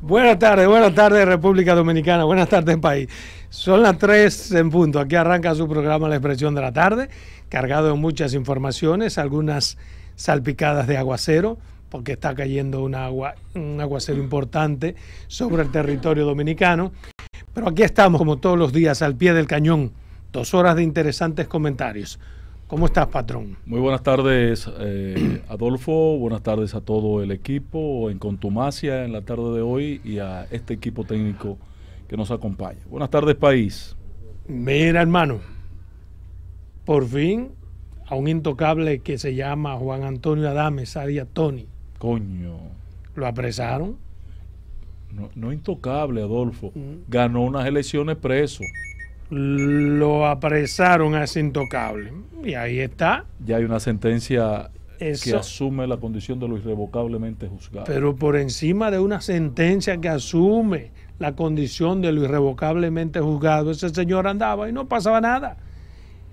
buenas tardes, buenas tardes República Dominicana, buenas tardes país. Son las 3 en punto, aquí arranca su programa La Expresión de la Tarde, cargado de muchas informaciones, algunas salpicadas de aguacero, porque está cayendo agua, un aguacero importante sobre el territorio dominicano. Pero aquí estamos como todos los días al pie del cañón, dos horas de interesantes comentarios. ¿Cómo estás, patrón? Muy buenas tardes, eh, Adolfo. Buenas tardes a todo el equipo en contumacia en la tarde de hoy y a este equipo técnico que nos acompaña. Buenas tardes, país. Mira, hermano, por fin a un intocable que se llama Juan Antonio Adames, Arias Tony. Coño. Lo apresaron. No, intocable, Adolfo. Mm. Ganó unas elecciones preso lo apresaron a ese intocable. Y ahí está. Ya hay una sentencia que asume la condición de lo irrevocablemente juzgado. Pero por encima de una sentencia que asume la condición de lo irrevocablemente juzgado, ese señor andaba y no pasaba nada.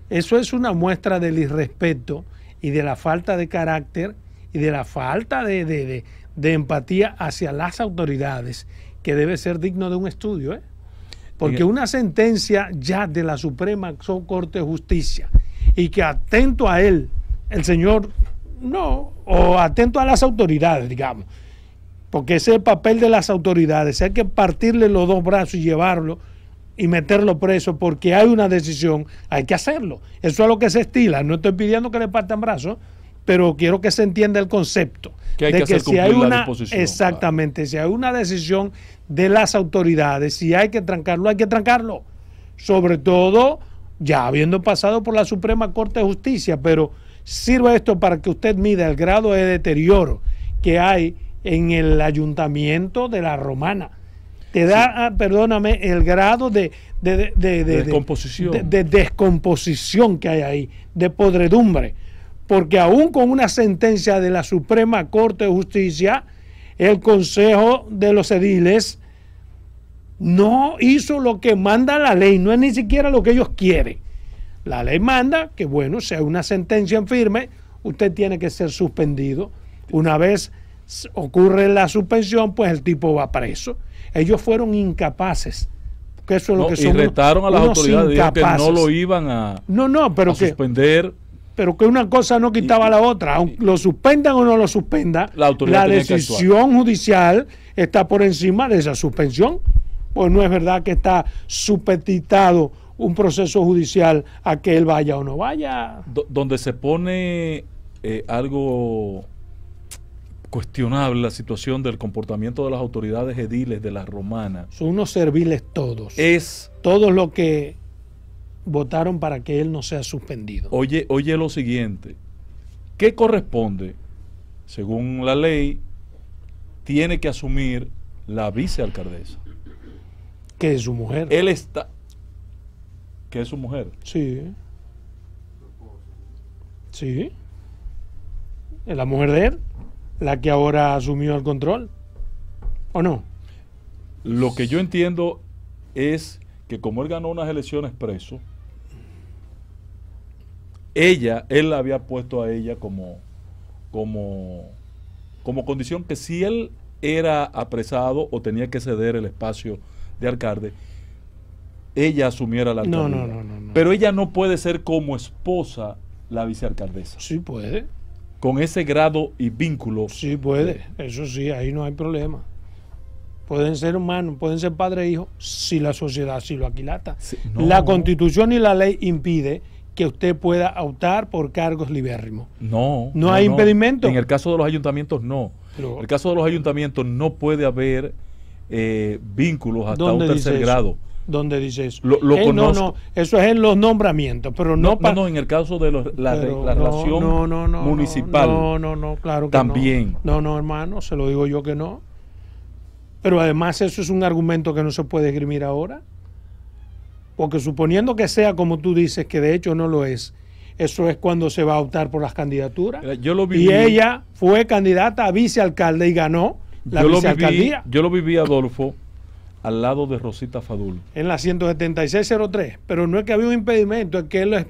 Eso es una muestra del irrespeto y de la falta de carácter y de la falta de, de empatía hacia las autoridades que debe ser digno de un estudio. ¿eh? Porque una sentencia ya de la Suprema Corte de Justicia y que atento a él, el señor, no, o atento a las autoridades, digamos, porque ese es el papel de las autoridades, hay que partirle los dos brazos y llevarlo y meterlo preso porque hay una decisión, hay que hacerlo. Eso es lo que se estila, no estoy pidiendo que le partan brazos, pero quiero que se entienda el concepto. Que hay de que, hacer si hay una, Exactamente, si hay una decisión de las autoridades. Si hay que trancarlo, hay que trancarlo. Sobre todo ya habiendo pasado por la Suprema Corte de Justicia, pero sirve esto para que usted mida el grado de deterioro que hay en el ayuntamiento de la Romana. Te da, ah, perdóname, el grado de, de, descomposición. de descomposición que hay ahí, de podredumbre. Porque aún con una sentencia de la Suprema Corte de Justicia, el Consejo de los Ediles no hizo lo que manda la ley, no es ni siquiera lo que ellos quieren. La ley manda que, bueno, sea una sentencia en firme, usted tiene que ser suspendido. Una vez ocurre la suspensión, pues el tipo va preso. Ellos fueron incapaces. Que eso es lo que retaron a las autoridades, que no lo iban a, no, no, pero que, suspender. Pero que una cosa no quitaba la otra. lo suspendan o no lo suspendan, la decisión judicial está por encima de esa suspensión pues no es verdad que está supeditado un proceso judicial a que él vaya o no vaya. donde se pone eh, algo cuestionable la situación del comportamiento de las autoridades ediles de la romana. Son unos serviles todos. Es. Todos los que votaron para que él no sea suspendido. Oye, oye lo siguiente. ¿Qué corresponde? Según la ley, tiene que asumir la vicealcaldesa. Que es su mujer. Él está. Que es su mujer. Sí. Sí. Es la mujer de él, la que ahora asumió el control. ¿O no? Lo que yo entiendo es que como él ganó unas elecciones preso, ella, él la había puesto a ella como, como, como condición que si él era apresado o tenía que ceder el espacio de alcalde, ella asumiera la alcaldía. No, no, no, Pero ella no puede ser como esposa la vicealcaldesa. Sí puede. Con ese grado y vínculo. Sí puede, eso sí, ahí no hay problema. Pueden ser humanos, pueden ser padre e hijo, si la sociedad si lo aquilata. La constitución y la ley impide que usted pueda optar por cargos libérrimos. No. No hay impedimento. En el caso de los ayuntamientos, no. en el caso de los ayuntamientos no puede haber eh, vínculos hasta un tercer grado. ¿Dónde dice eso? Lo, no, no, eso es en los nombramientos, pero no. No, en el caso de la, relación municipal. No, no, no, claro también. no. No, hermano, se lo digo yo que no. Pero además eso es un argumento que no se puede esgrimir ahora. Porque suponiendo que sea como tú dices, que de hecho no lo es, eso es cuando se va a optar por las candidaturas. Yo lo vi. Y ella fue candidata a vicealcalde y ganó yo lo, viví, yo Adolfo, al lado de Rosita Fadul. En la 17603. Pero no es que había un impedimento, es que él lo eh,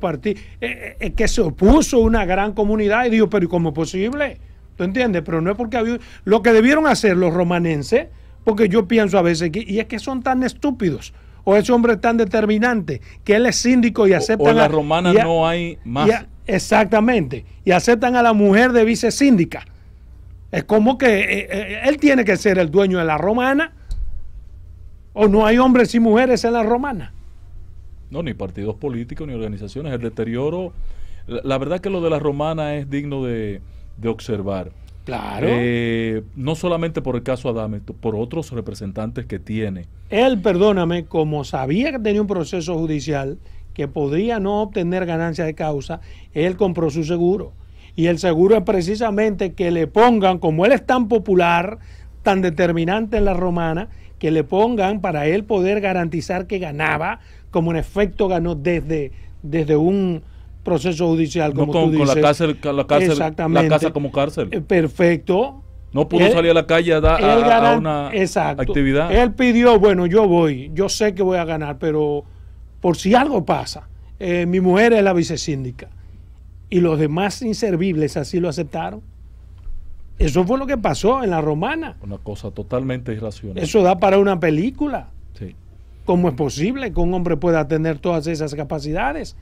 eh, Es, que se opuso una gran comunidad y dijo, pero ¿y cómo es posible? ¿Tú entiendes? Pero no es porque había. Lo que debieron hacer los romanenses, porque yo pienso a veces, que, y es que son tan estúpidos o ese hombre tan determinante que él es síndico y aceptan. O, la romana no hay más. exactamente. Y aceptan a la mujer de vice síndica es como que eh, eh, él tiene que ser el dueño de la romana. ¿O no hay hombres y mujeres en la romana? No, ni partidos políticos, ni organizaciones. El deterioro, la, verdad que lo de la romana es digno de, observar. Claro. Eh, no solamente por el caso Adame, por otros representantes que tiene. Él, perdóname, como sabía que tenía un proceso judicial que podría no obtener ganancia de causa, él compró su seguro. Y el seguro es precisamente que le pongan, como él es tan popular, tan determinante en la romana, que le pongan para él poder garantizar que ganaba, como en efecto ganó desde, desde un proceso judicial, como con, Con la cárcel, la casa como cárcel. Eh, perfecto. No pudo salir a la calle a, dar una actividad. Él pidió, bueno, yo voy, yo sé que voy a ganar, pero por si algo pasa, eh, mi mujer es la vicesíndica y los demás inservibles así lo aceptaron. Eso fue lo que pasó en la romana. Una cosa totalmente irracional. Eso da para una película. Sí. ¿Cómo es posible que un hombre pueda tener todas esas capacidades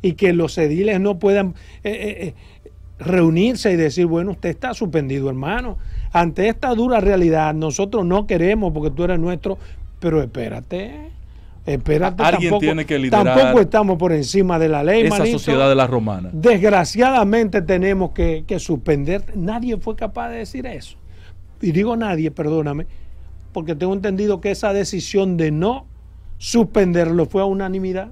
y que los ediles no puedan eh, eh, eh, reunirse y decir, bueno, usted está suspendido, hermano? Ante esta dura realidad, nosotros no queremos porque tú eres nuestro, pero espérate. Alguien tampoco, tiene que Tampoco estamos por encima de la ley. Esa sociedad de la romana. Desgraciadamente tenemos que, suspender. Nadie fue capaz de decir eso. Y digo nadie, perdóname, porque tengo entendido que esa decisión de no suspenderlo fue a unanimidad.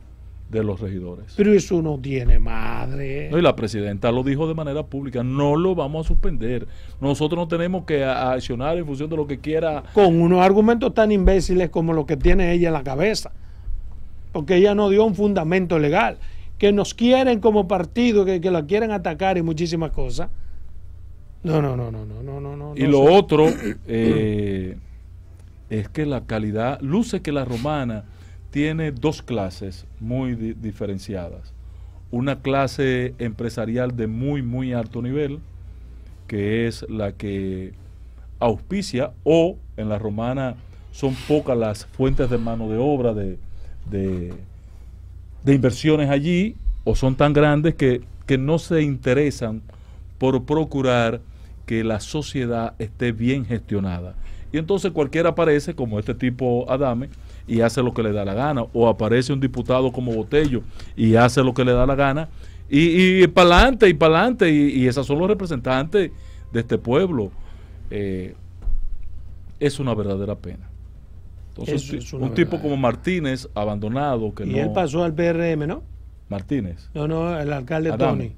De los regidores. Pero eso no tiene madre. y la presidenta lo dijo de manera pública, no lo vamos a suspender. Nosotros no tenemos que accionar en función de lo que quiera. Con unos argumentos tan imbéciles como los que tiene ella en la cabeza porque ella no dio un fundamento legal, que nos quieren como partido, que, la quieren atacar y muchísimas cosas. No, no, no, no, no, no, no. no y lo otro eh, es que la calidad, luce que la romana tiene dos clases muy diferenciadas. Una clase empresarial de muy, muy alto nivel, que es la que auspicia o en la romana son pocas las fuentes de mano de obra de, de, inversiones allí o son tan grandes que, no se interesan por procurar que la sociedad esté bien gestionada. Y entonces cualquiera aparece, como este tipo Adame, y hace lo que le da la gana. O aparece un diputado como Botello y hace lo que le da la gana. Y, para adelante, y para adelante. Y, esas son los representantes de este pueblo. Eh, es una verdadera pena. Entonces, un tipo como Martínez, abandonado. Que y él pasó al PRM, ¿no? Martínez. No, no, el alcalde Tony.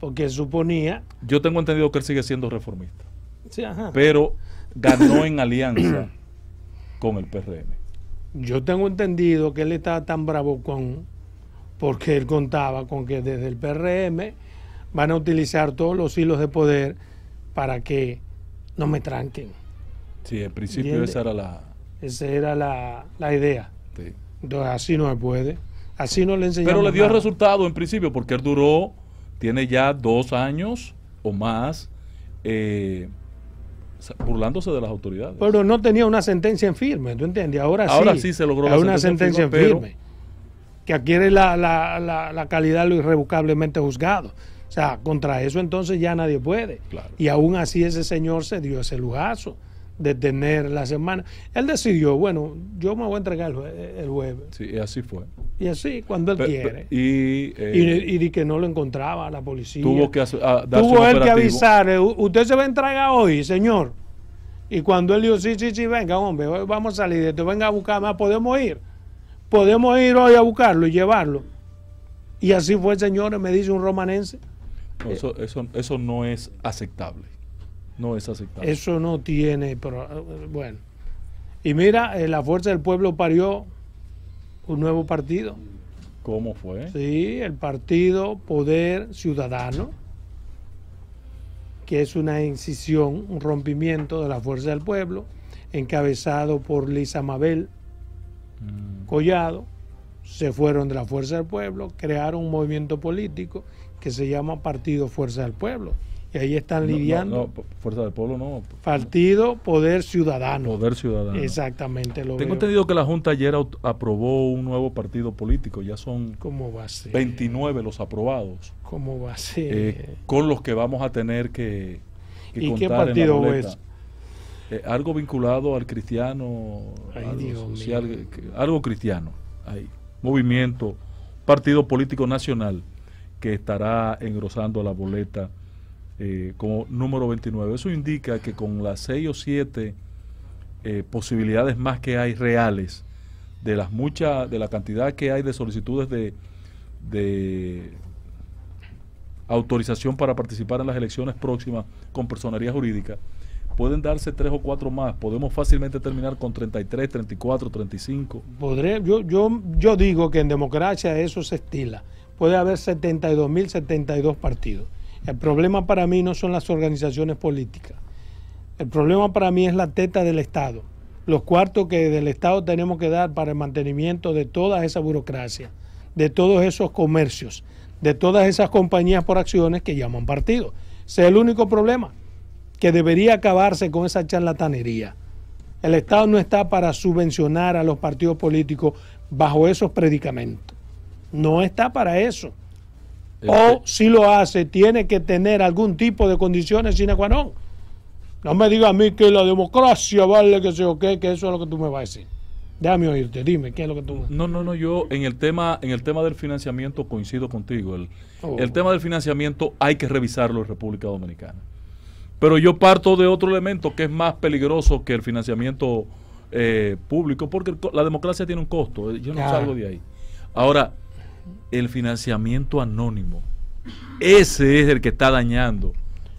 Porque suponía. Yo tengo entendido que él sigue siendo reformista. Sí, ajá. Pero ganó en alianza con el PRM. Yo tengo entendido que él estaba tan bravo con. Porque él contaba con que desde el PRM van a utilizar todos los hilos de poder para que no me tranquen. Sí, al principio esa era la. Esa era la, idea. Entonces, así no se puede. Así no le enseñamos. Pero le dio resultado en principio, porque él duró, tiene ya dos años o más, eh, burlándose de las autoridades. Pero no tenía una sentencia en firme, ¿tú entiendes? Ahora, Ahora sí, se logró la una sentencia, en firme, que adquiere la, calidad de lo irrevocablemente juzgado. O sea, contra eso entonces ya nadie puede. Y aún así ese señor se dio ese lujazo detener la semana. Él decidió, bueno, yo me voy a entregar el, el jueves. Sí, y así fue. Y así, cuando él quiere. y, eh, que no lo encontraba la policía. Tuvo que ah, Tuvo él que avisar, eh, usted se va a entregar hoy, señor. Y cuando él dijo, sí, sí, sí, venga, hombre, vamos a salir de esto, venga a buscar más, podemos ir. Podemos ir hoy a buscarlo y llevarlo. Y así fue, señor me dice un romanense. eso, eso, eso no es aceptable no es aceptable. Eso no tiene, pero, bueno. Y mira, eh, la Fuerza del Pueblo parió un nuevo partido. ¿Cómo fue? Sí, el Partido Poder Ciudadano, que es una incisión, un rompimiento de la Fuerza del Pueblo, encabezado por Lisa Mabel mm. Collado. Se fueron de la Fuerza del Pueblo, crearon un movimiento político que se llama Partido Fuerza del Pueblo y ahí están lidiando. Fuerza del Pueblo no. Partido Poder Ciudadano. Poder Ciudadano. Exactamente. Lo Tengo entendido que la Junta ayer aprobó un nuevo partido político. Ya son ¿Cómo 29 los aprobados. ¿Cómo va a ser? Eh, con los que vamos a tener que, ¿Y qué partido es? Eh, algo vinculado al cristiano, algo, cristiano. Ahí. Movimiento, partido político nacional que estará engrosando la boleta eh, como número 29. Eso indica que con las 6 o 7 eh, posibilidades más que hay reales, de las muchas, de la cantidad que hay de solicitudes de, autorización para participar en las elecciones próximas con personería jurídica, pueden darse tres o cuatro más. Podemos fácilmente terminar con 33, 34, 35. Podré, yo, yo, yo digo que en democracia eso se estila. Puede haber mil 72 partidos. El problema para mí no son las organizaciones políticas. El problema para mí es la teta del Estado, los cuartos que del Estado tenemos que dar para el mantenimiento de toda esa burocracia, de todos esos comercios, de todas esas compañías por acciones que llaman partido. Ese es el único problema, que debería acabarse con esa charlatanería. El Estado no está para subvencionar a los partidos políticos bajo esos predicamentos. No está para eso o este- si lo hace, tiene que tener algún tipo de condiciones sin qua No me diga a mí que la democracia vale que se o qué, que eso es lo que tú me vas a decir. Déjame oírte, dime, ¿qué es lo que tú... No, no, no, yo en el tema, en el tema del financiamiento coincido contigo. Oh. El, tema del financiamiento hay que revisarlo en República Dominicana. Pero yo parto de otro elemento que es más peligroso que el financiamiento eh, público, porque la democracia tiene un costo, eh, yo no salgo de ahí. Ahora, el financiamiento anónimo. Ese es el que está dañando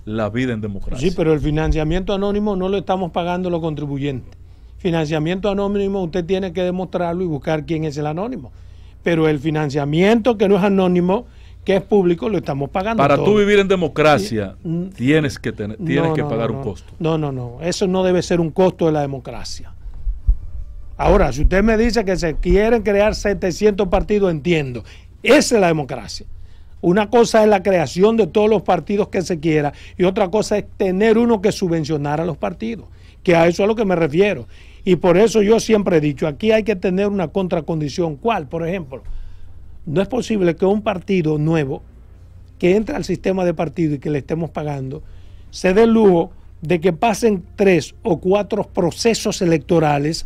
la vida en democracia. Sí, pero el financiamiento anónimo no lo estamos pagando los contribuyentes. Financiamiento anónimo usted tiene que demostrarlo y buscar quién es el anónimo. Pero el financiamiento que no es anónimo, que es público, lo estamos pagando. Para tú vivir en democracia, mm, tienes que, tienes que pagar un costo. No, no, no. Eso no debe ser un costo de la democracia. Ahora, si usted me dice que se quieren crear 700 partidos, entiendo. Esa es la democracia. Una cosa es la creación de todos los partidos que se quiera y otra cosa es tener uno que subvencionar a los partidos, que a eso es a lo que me refiero. Y por eso yo siempre he dicho, aquí hay que tener una contracondición. ¿Cuál? Por ejemplo, no es posible que un partido nuevo que entra al sistema de partido y que le estemos pagando, se dé lujo de que pasen tres o cuatro procesos electorales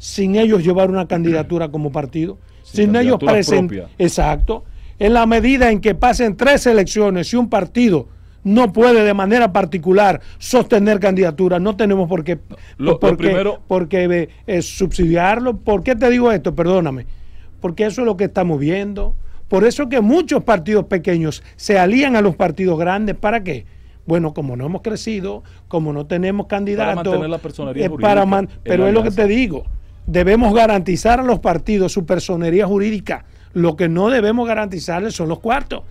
sin ellos llevar una candidatura como partido, sin, ellos presentar. Exacto. En la medida en que pasen tres elecciones y un partido no puede de manera particular sostener candidatura, no tenemos por qué, lo, eh, eh, subsidiarlo. ¿Por qué te digo esto? Perdóname. Porque eso es lo que estamos viendo. Por eso que muchos partidos pequeños se alían a los partidos grandes. ¿Para qué? Bueno, como no hemos crecido, como no tenemos candidatos. Eh, para la pero es lo que te digo debemos garantizar a los partidos su personería jurídica. Lo que no debemos garantizarles son los cuartos.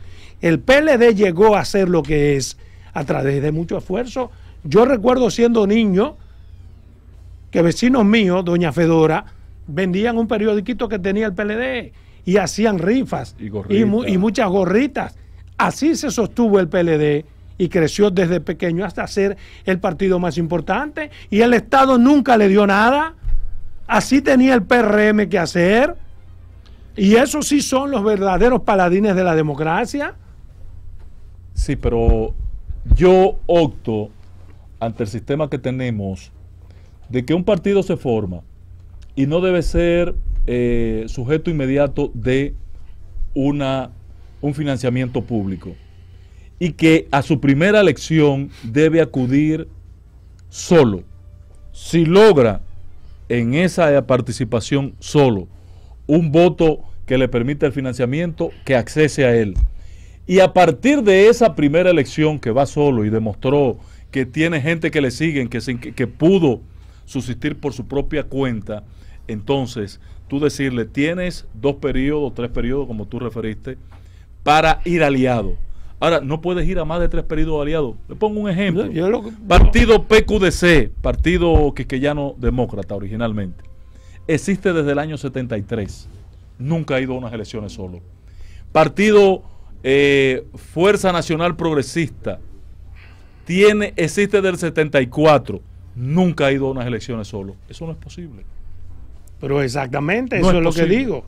El PLD llegó a ser lo que es a través de mucho esfuerzo. Yo recuerdo siendo niño que vecinos míos, doña Fedora, vendían un periodiquito que tenía el PLD y hacían rifas y, y muchas gorritas. Así se sostuvo el PLD y creció desde pequeño hasta ser el partido más importante y el Estado nunca le dio nada. Así tenía el PRM que hacer. Y esos sí son los verdaderos paladines de la democracia. Sí, pero yo opto ante el sistema que tenemos de que un partido se forma y no debe ser eh, sujeto inmediato de una, un financiamiento público y que a su primera elección debe acudir solo. Si logra en esa participación solo. Un voto que le permita el financiamiento, que accese a él. Y a partir de esa primera elección que va solo y demostró que tiene gente que le siguen, que, que pudo subsistir por su propia cuenta, entonces tú decirle, tienes dos periodos, tres periodos, como tú referiste, para ir aliado. Ahora, no puedes ir a más de tres periodos aliados. Le pongo un ejemplo. Partido pqdc partido PQDC, Partido no Demócrata originalmente, existe desde el año 73. Nunca ha ido a unas elecciones solo. Partido eh, Fuerza Nacional Progresista tiene, existe del 74. Nunca ha ido a unas elecciones solo. Eso no es posible. Pero exactamente, eso es lo que digo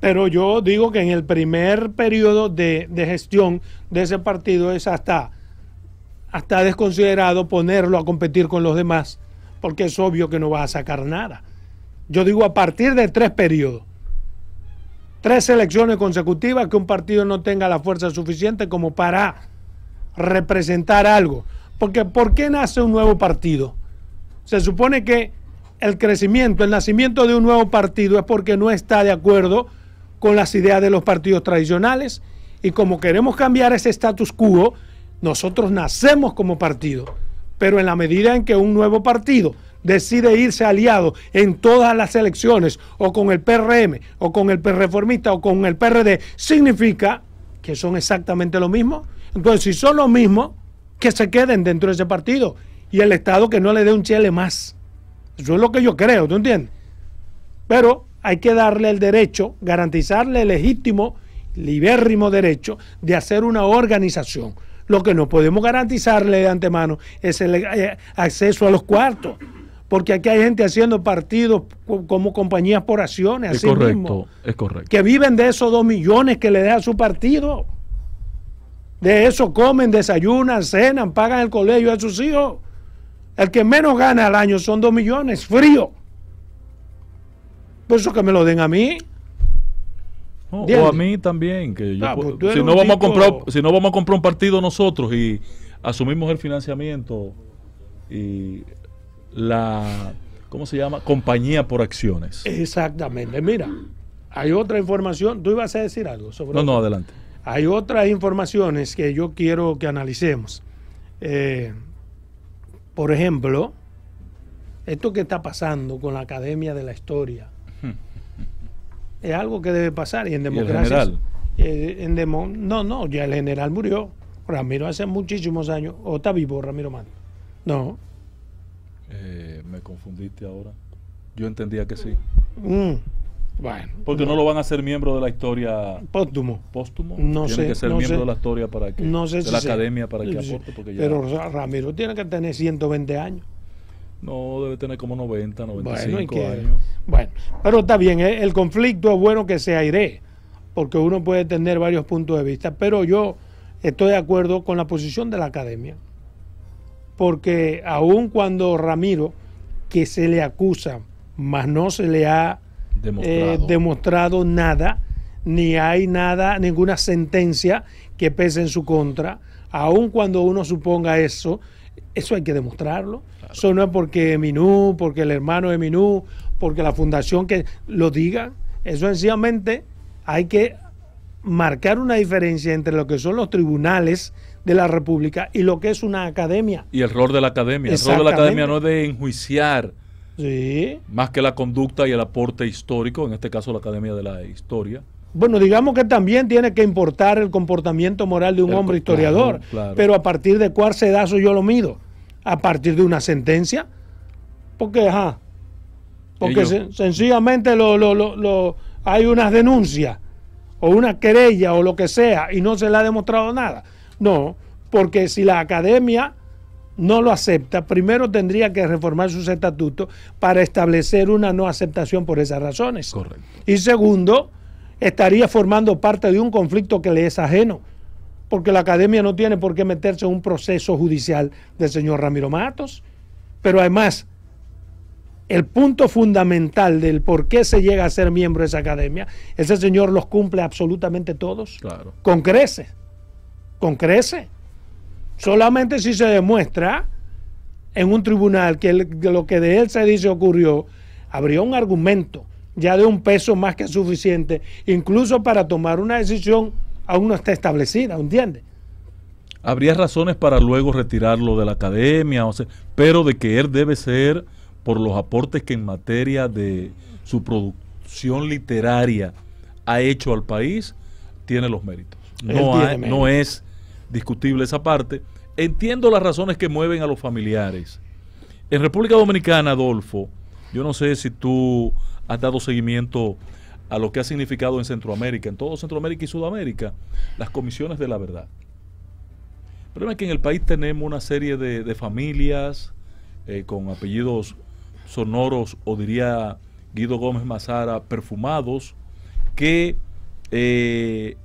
pero yo digo que en el primer periodo de, gestión de ese partido es hasta, hasta desconsiderado ponerlo a competir con los demás, porque es obvio que no va a sacar nada. Yo digo a partir de tres periodos, tres elecciones consecutivas que un partido no tenga la fuerza suficiente como para representar algo. Porque ¿por qué nace un nuevo partido? Se supone que el crecimiento, el nacimiento de un nuevo partido es porque no está de acuerdo con las ideas de los partidos tradicionales y como queremos cambiar ese status quo, nosotros nacemos como partido, pero en la medida en que un nuevo partido decide irse aliado en todas las elecciones o con el PRM o con el reformista o con el PRD, significa que son exactamente lo mismo. Entonces, si son lo mismo, que se queden dentro de ese partido y el Estado que no le dé un chile más. Eso es lo que yo creo, ¿tú entiendes? Pero hay que darle el derecho, garantizarle el legítimo, libérrimo derecho de hacer una organización. Lo que no podemos garantizarle de antemano es el eh, acceso a los cuartos, porque aquí hay gente haciendo partidos como compañías por acciones, así correcto, mismo, es correcto. que viven de esos dos millones que le da a su partido. De eso comen, desayunan, cenan, pagan el colegio a sus hijos. El que menos gana al año son dos millones, frío. Por eso que me lo den a mí. o a mí también. Que ah, pues si, no vamos a comprar, si no vamos a comprar un partido nosotros y asumimos el financiamiento y la, ¿cómo se llama? Compañía por acciones. Exactamente. Mira, hay otra información. Tú ibas a decir algo sobre... No, no, adelante. Hay otras informaciones que yo quiero que analicemos. Eh, por ejemplo, esto que está pasando con la Academia de la Historia es algo que debe pasar y en democracia... Eh, en no, no, ya el general murió. Ramiro hace muchísimos años. ¿O está vivo Ramiro Mano? No. Eh, me confundiste ahora. Yo entendía que sí. Mm, bueno, Porque no. lo van a ser miembro de la historia. Póstumo. Póstumo. No tiene que ser miembro de la historia para que. No sé de la academia para que aporte. Pero Ramiro tiene que tener 120 años. No, debe tener como 90, 95 años. Bueno, pero está bien, eh, el conflicto es bueno que se aire, porque uno puede tener varios puntos de vista, pero yo estoy de acuerdo con la posición de la academia, porque aun cuando Ramiro, que se le acusa, mas no se le ha eh, demostrado nada, ni hay nada, ninguna sentencia que pese en su contra, aun cuando uno suponga eso, eso hay que demostrarlo. Eso no es porque Eminú, porque el hermano de porque la fundación que lo diga. Eso sencillamente hay que marcar una diferencia entre lo que son los tribunales de la República y lo que es una academia. Y el rol de la academia. El rol de la academia no es de enjuiciar más que la conducta y el aporte histórico, en este caso la Academia de la Historia. Bueno, digamos que también tiene que importar el comportamiento moral de un hombre historiador, pero a partir de cuál sedazo yo lo mido, a partir de una sentencia, porque, ajá, porque sencillamente lo, lo, lo, hay unas denuncias o una querella o lo que sea y no se le ha demostrado nada. No, porque si la academia no lo acepta, primero tendría que reformar sus estatutos para establecer una no aceptación por esas razones. Correcto. Y segundo, estaría formando parte de un conflicto que le es ajeno, porque la academia no tiene por qué meterse en un proceso judicial del señor Ramiro Matos. Pero además, el punto fundamental del por qué se llega a ser miembro de esa academia, ese señor los cumple absolutamente todos. Claro. Con crece, Con Solamente si se demuestra en un tribunal que, lo que de él se dice ocurrió, habría un argumento ya de un peso más que suficiente, incluso para tomar una decisión aún no está establecida, ¿entiendes? Habría razones para luego retirarlo de la academia, pero de que él debe ser por los aportes que en materia de su producción literaria ha hecho al país, tiene los méritos. No, méritos. no es discutible esa parte. Entiendo las razones que mueven a los familiares. En República Dominicana, Adolfo, yo no sé si tú ha dado seguimiento a lo que ha significado en Centroamérica, en todo Centroamérica y Sudamérica, las comisiones de la verdad. El problema es que en el país tenemos una serie de, familias eh, con apellidos sonoros, o diría Guido Gómez Mazara, perfumados, que eh,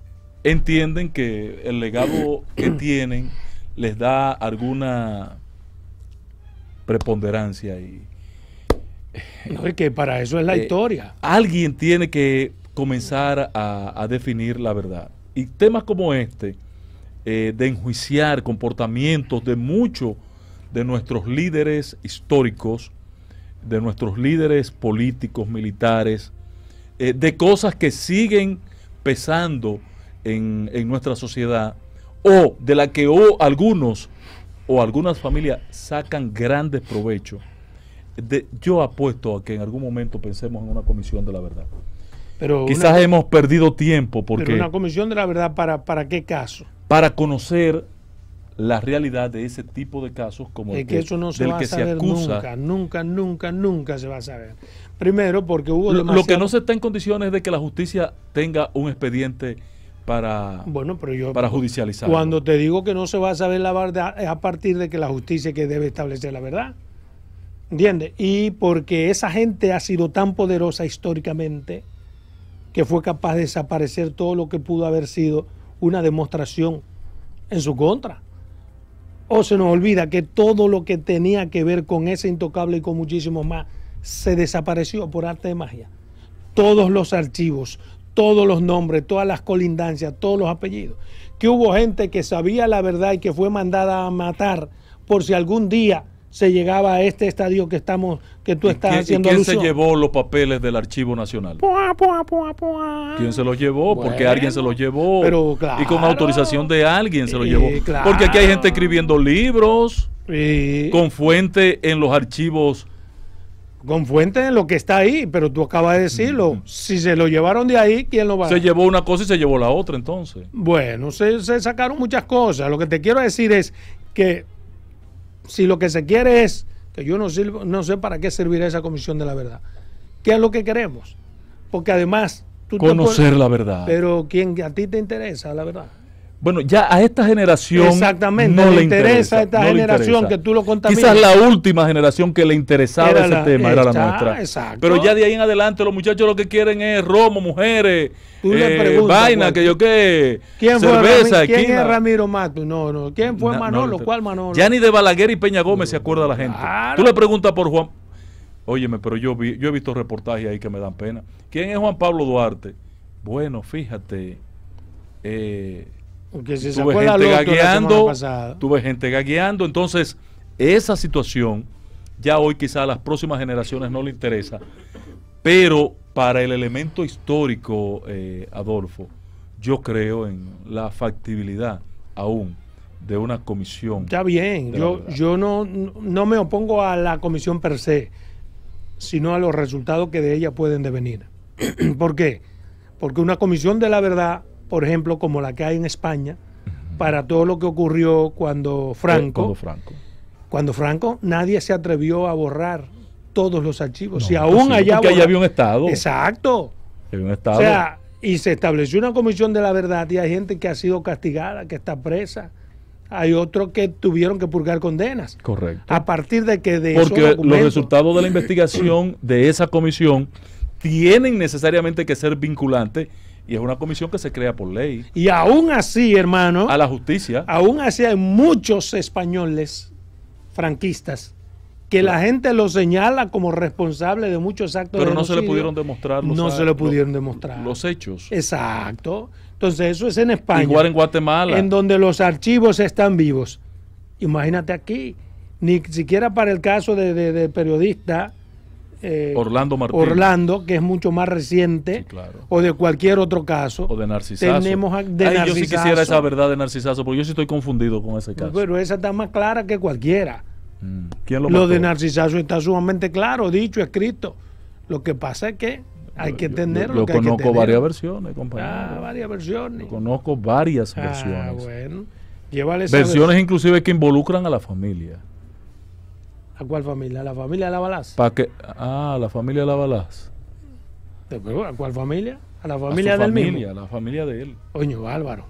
entienden que el legado que tienen les da alguna preponderancia y, que para eso es la eh, historia. Alguien tiene que comenzar a, definir la verdad. Y temas como este, eh, de enjuiciar comportamientos de muchos de nuestros líderes históricos, de nuestros líderes políticos, militares, eh, de cosas que siguen pesando en, nuestra sociedad o de la que algunos o algunas familias sacan grandes provechos yo apuesto a que en algún momento pensemos en una comisión de la verdad. Pero Quizás hemos perdido tiempo porque... Pero una comisión de la verdad para, para qué caso? Para conocer la realidad de ese tipo de casos como el que, eso no se va que a saber se Nunca, nunca, nunca, nunca se va a saber. Primero porque hubo lo, que no se está en condiciones de que la justicia tenga un expediente para, bueno, pero para judicializar. Cuando te digo que no se va a saber la verdad es a partir de que la justicia que debe establecer la verdad. ¿Entiendes? Y porque esa gente ha sido tan poderosa históricamente que fue capaz de desaparecer todo lo que pudo haber sido una demostración en su contra. O se nos olvida que todo lo que tenía que ver con ese intocable y con muchísimo más se desapareció por arte de magia. Todos los archivos, todos los nombres, todas las colindancias, todos los apellidos. Que hubo gente que sabía la verdad y que fue mandada a matar por si algún día se llegaba a este estadio que estamos que tú estás haciendo quién se llevó los papeles del Archivo Nacional? ¿Quién se los llevó? Porque alguien se los llevó. y con autorización de alguien se los llevó. Porque aquí hay gente escribiendo libros con fuente en los archivos con fuente en lo que está ahí, pero tú acabas de decirlo. Si se lo llevaron de ahí, ¿quién lo va a Se llevó una cosa y se llevó la otra, entonces. Bueno, se, sacaron muchas cosas. Lo que te quiero decir es que si lo que se quiere es, que yo no, sirvo, no sé para qué servirá esa comisión de la verdad, ¿qué es lo que queremos? Porque además... Tú Conocer la verdad. Pero quien a ti te interesa, la verdad. Bueno, ya a esta generación. Exactamente, no le, interesa, esta generación que tú lo contaste. Quizás la última generación que le interesaba ese tema era la nuestra. Pero ya de ahí en adelante los muchachos lo que quieren es romo, mujeres, eh, vaina, pues, que yo qué. ¿Quién cerveza, fue ¿Quién Ramiro Mato? No, no. ¿Quién fue Manolo? ¿Cuál Manolo? Ya ni de Balaguer y Peña Gómez se acuerda la gente. Tú le preguntas por Juan. Óyeme, pero yo, vi, yo he visto reportajes ahí que me dan pena. ¿Quién es Juan Pablo Duarte? Bueno, fíjate. Eh, porque si tuve gente gagueando, tuve gente gagueando. Entonces, esa situación ya hoy quizá a las próximas generaciones no le interesa. Pero para el elemento histórico, eh, Adolfo, yo creo en la factibilidad aún de una comisión. Está bien, yo, yo no, no me opongo a la comisión per se, sino a los resultados que de ella pueden devenir. ¿Por qué? Porque una comisión de la verdad por ejemplo, como la que hay en España, para todo lo que ocurrió cuando eh, Franco, cuando Franco, cuando Franco nadie se atrevió a borrar todos los archivos. porque aún allá, había un estado. Exacto. O y se estableció una comisión de la verdad y hay gente que ha sido castigada, que está presa. Hay otros que tuvieron que purgar condenas. Correcto. A partir de que de Porque los resultados de la investigación de esa comisión tienen necesariamente que ser vinculantes y es una comisión que se crea por ley. Y aún así, hermano. A la justicia. Aún así hay muchos españoles franquistas que la gente lo señala como responsable de muchos actos Pero no se le pudieron demostrar los No se le pudieron demostrar. Los hechos. Exacto. Entonces eso es en España. Igual en Guatemala. En donde los archivos están vivos. Imagínate aquí, ni siquiera para el caso de, de periodista eh, Orlando Orlando, que es mucho más reciente, o de cualquier otro caso. O de Narcisazo. Tenemos Yo sí quisiera esa verdad de Narcisazo, porque yo sí estoy confundido con ese caso. pero esa está más clara que cualquiera. Mm. lo, de Narcisazo está sumamente claro, dicho, escrito. Lo que pasa es que hay que entenderlo yo, conozco varias versiones, compañero. Ah, varias versiones. conozco varias ah, versiones. versiones inclusive que involucran a la familia. ¿A cuál familia? ¿A la familia Lavalaz? ¿Para que Ah, la familia Lavalaz. ¿A cuál familia? A la familia a del familia, A la familia de él. Oño, Álvaro.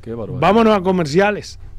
Qué barbaridad. Vámonos a comerciales.